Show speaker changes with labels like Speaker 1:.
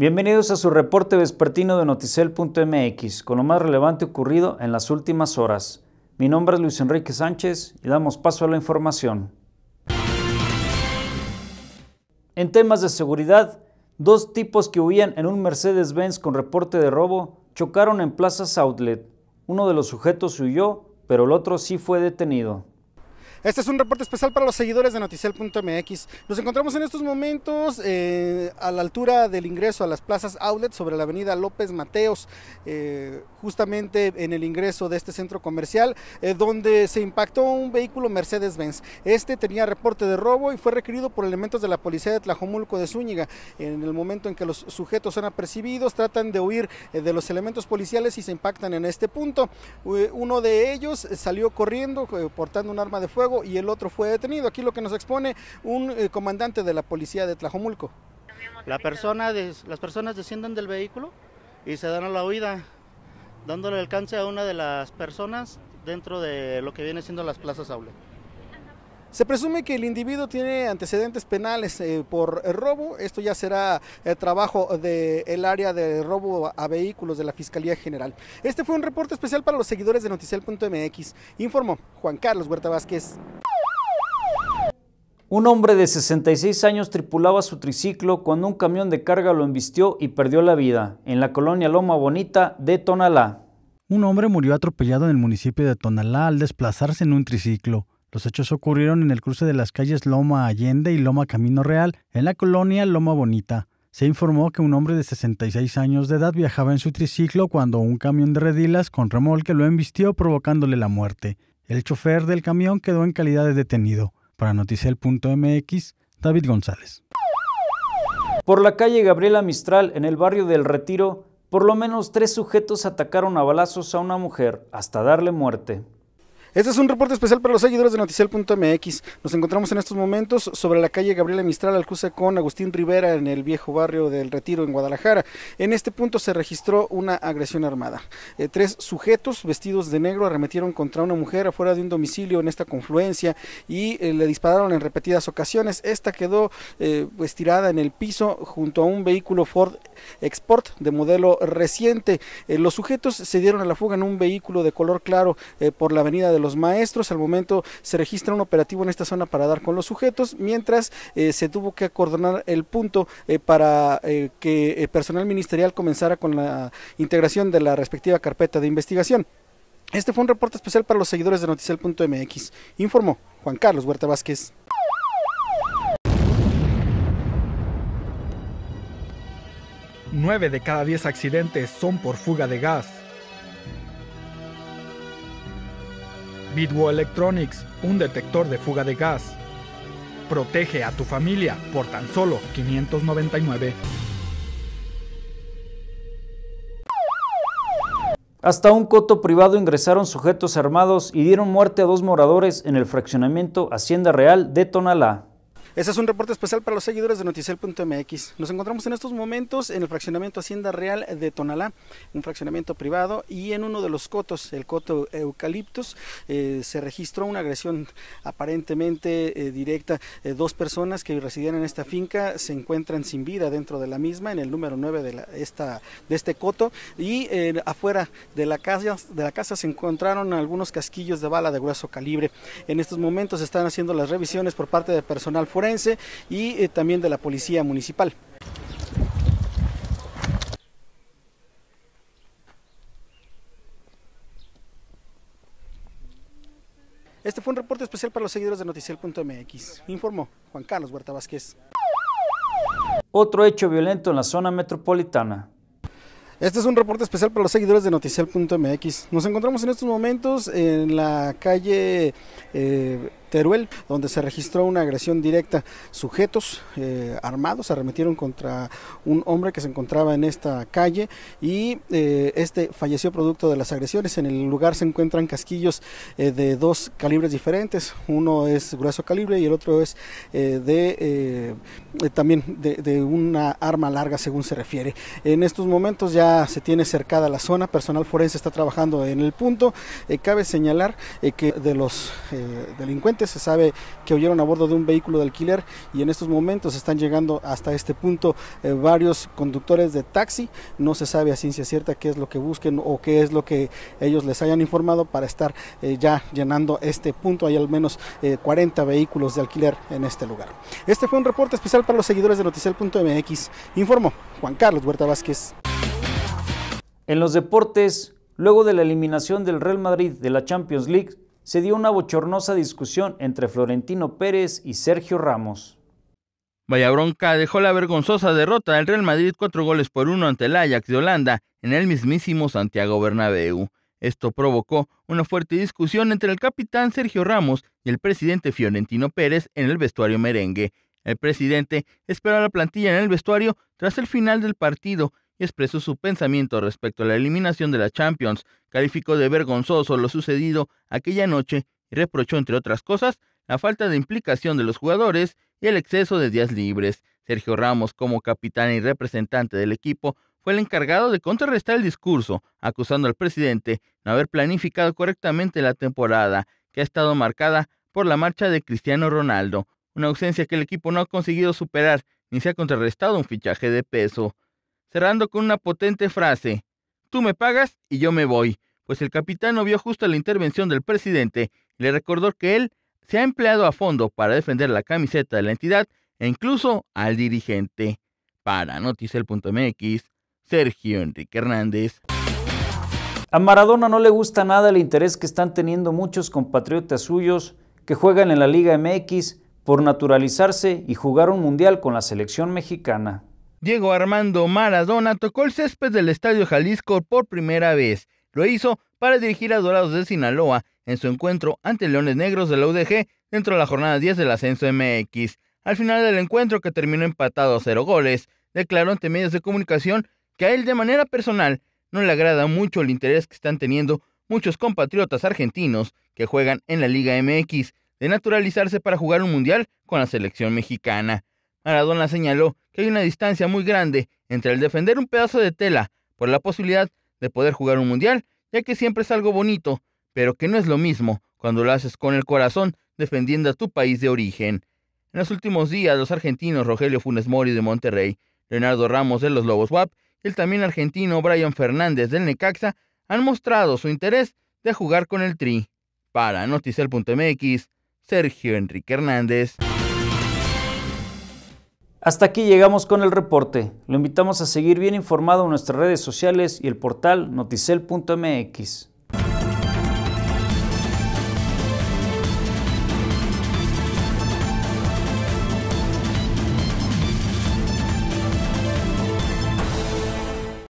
Speaker 1: Bienvenidos a su reporte vespertino de noticel.mx con lo más relevante ocurrido en las últimas horas. Mi nombre es Luis Enrique Sánchez y damos paso a la información. En temas de seguridad, dos tipos que huían en un Mercedes-Benz con reporte de robo chocaron en Plaza outlet. Uno de los sujetos huyó, pero el otro sí fue detenido.
Speaker 2: Este es un reporte especial para los seguidores de Noticiel.mx Nos encontramos en estos momentos eh, a la altura del ingreso a las plazas Outlet sobre la avenida López Mateos, eh, justamente en el ingreso de este centro comercial, eh, donde se impactó un vehículo Mercedes-Benz. Este tenía reporte de robo y fue requerido por elementos de la policía de Tlajomulco de Zúñiga. En el momento en que los sujetos son apercibidos, tratan de huir de los elementos policiales y se impactan en este punto. uno de ellos salió corriendo portando un arma de fuego y el otro fue detenido. Aquí lo que nos expone un eh, comandante de la policía de Tlajomulco. La persona las personas descienden del vehículo y se dan a la huida, dándole alcance a una de las personas dentro de lo que viene siendo las plazas Aule. Se presume que el individuo tiene antecedentes penales eh, por eh, robo. Esto ya será eh, trabajo del área de robo a vehículos de la Fiscalía General. Este fue un reporte especial para los seguidores de Noticiel.mx. Informó Juan Carlos Huerta Vázquez.
Speaker 1: Un hombre de 66 años tripulaba su triciclo cuando un camión de carga lo embistió y perdió la vida en la colonia Loma Bonita de Tonalá. Un hombre murió atropellado en el municipio de Tonalá al desplazarse en un triciclo. Los hechos ocurrieron en el cruce de las calles Loma Allende y Loma Camino Real, en la colonia Loma Bonita. Se informó que un hombre de 66 años de edad viajaba en su triciclo cuando un camión de redilas con remolque lo embistió provocándole la muerte. El chofer del camión quedó en calidad de detenido. Para Noticiel.mx, David González. Por la calle Gabriela Mistral, en el barrio del Retiro, por lo menos tres sujetos atacaron a balazos a una mujer hasta darle muerte. Este es un reporte especial para los seguidores de
Speaker 2: Noticial.mx. Nos encontramos en estos momentos sobre la calle Gabriela Mistral al cruce con Agustín Rivera en el viejo barrio del Retiro en Guadalajara. En este punto se registró una agresión armada. Eh, tres sujetos vestidos de negro arremetieron contra una mujer afuera de un domicilio en esta confluencia y eh, le dispararon en repetidas ocasiones. Esta quedó eh, estirada en el piso junto a un vehículo Ford Export de modelo reciente. los sujetos se dieron a la fuga en un vehículo de color claro por la avenida de los maestros. Al momento se registra un operativo en esta zona para dar con los sujetos, mientras eh, se tuvo que acordonar el punto eh, para eh, que que personal ministerial comenzara con la integración de la respectiva carpeta de investigación. Este fue un reporte especial para los seguidores de Noticiel.mx. Informó Juan Carlos Huerta Vázquez. Nueve de cada diez accidentes son por fuga de gas. Bitwo Electronics, un detector de fuga de gas. Protege a tu familia por tan solo 599.
Speaker 1: Hasta un coto privado ingresaron sujetos armados y dieron muerte a dos moradores en el fraccionamiento Hacienda Real de Tonalá.
Speaker 2: Este es un reporte especial para los seguidores de Noticiel.mx Nos encontramos en estos momentos en el fraccionamiento Hacienda Real de Tonalá, un fraccionamiento privado, y en uno de los cotos, el coto Eucaliptus, eh, se registró una agresión aparentemente eh, directa. Eh, dos personas que residían en esta finca se encuentran sin vida dentro de la misma, en el número 9 de, la, esta, de este coto, y afuera de la, casa, de la casa se encontraron algunos casquillos de bala de grueso calibre. En estos momentos están haciendo las revisiones por parte de personal fuerte y eh, también de la Policía Municipal. Este fue un reporte especial para los seguidores de Noticiel.mx. Informó Juan Carlos Huerta Vázquez.
Speaker 1: Otro hecho violento en la zona metropolitana. Este es un reporte especial para los seguidores de
Speaker 2: Noticiel.mx. Nos encontramos en estos momentos en la calle eh, Teruel, donde se registró una agresión directa. Sujetos eh, armados armados arremetieron contra un hombre que se encontraba en esta calle y eh, este falleció producto de las agresiones. En el lugar se encuentran casquillos eh, de dos calibres diferentes, uno es grueso calibre y el otro es de también de una arma larga según se refiere. En estos momentos ya se tiene cercada la zona, personal forense está trabajando en el punto. cabe señalar que de los delincuentes se sabe que huyeron a bordo de un vehículo de alquiler y en estos momentos están llegando hasta este punto eh, varios conductores de taxi. No se sabe a ciencia cierta qué es lo que busquen o qué es lo que ellos les hayan informado para estar eh, ya llenando este punto. Hay al menos 40 eh, vehículos de alquiler en este lugar. Este fue un reporte especial para los seguidores de Noticiel.mx.
Speaker 1: Informó Juan Carlos Huerta Vázquez. En los deportes, luego de la eliminación del Real Madrid de la Champions League, se dio una bochornosa discusión entre Florentino Pérez y Sergio Ramos.
Speaker 3: Vaya bronca dejó la vergonzosa derrota del Real Madrid cuatro goles por uno ante el Ajax de Holanda en el mismísimo Santiago Bernabéu. Esto provocó una fuerte discusión entre el capitán Sergio Ramos y el presidente Fiorentino Pérez en el vestuario merengue. El presidente esperó a la plantilla en el vestuario tras el final del partido expresó su pensamiento respecto a la eliminación de la Champions, calificó de vergonzoso lo sucedido aquella noche y reprochó, entre otras cosas, la falta de implicación de los jugadores y el exceso de días libres. Sergio Ramos, como capitán y representante del equipo, fue el encargado de contrarrestar el discurso, acusando al presidente no haber planificado correctamente la temporada, que ha estado marcada por la marcha de Cristiano Ronaldo, una ausencia que el equipo no ha conseguido superar ni se ha contrarrestado un fichaje de peso cerrando con una potente frase, tú me pagas y yo me voy, pues el capitán no vio justo la intervención del presidente y le recordó que él se ha empleado a fondo para defender la camiseta de la entidad e incluso al dirigente.
Speaker 1: Para Noticel.mx, Sergio Enrique Hernández. A Maradona no le gusta nada el interés que están teniendo muchos compatriotas suyos que juegan en la Liga MX por naturalizarse y jugar un mundial con la selección mexicana.
Speaker 3: Diego Armando Maradona tocó el césped del Estadio Jalisco por primera vez. Lo hizo para dirigir a Dorados de Sinaloa en su encuentro ante Leones Negros de la UDG dentro de la jornada 10 del ascenso MX. Al final del encuentro, que terminó empatado a cero goles, declaró ante medios de comunicación que a él de manera personal no le agrada mucho el interés que están teniendo muchos compatriotas argentinos que juegan en la Liga MX de naturalizarse para jugar un mundial con la selección mexicana. Maradona señaló que hay una distancia muy grande entre el defender un pedazo de tela por la posibilidad de poder jugar un mundial, ya que siempre es algo bonito, pero que no es lo mismo cuando lo haces con el corazón defendiendo a tu país de origen. En los últimos días, los argentinos Rogelio Funes Mori de Monterrey, Leonardo Ramos de los Lobos WAP y el también argentino Brian Fernández del Necaxa han mostrado su interés de jugar con el Tri. Para Noticel.mx,
Speaker 1: Sergio Enrique Hernández. Hasta aquí llegamos con el reporte. Lo invitamos a seguir bien informado en nuestras redes sociales y el portal noticel.mx.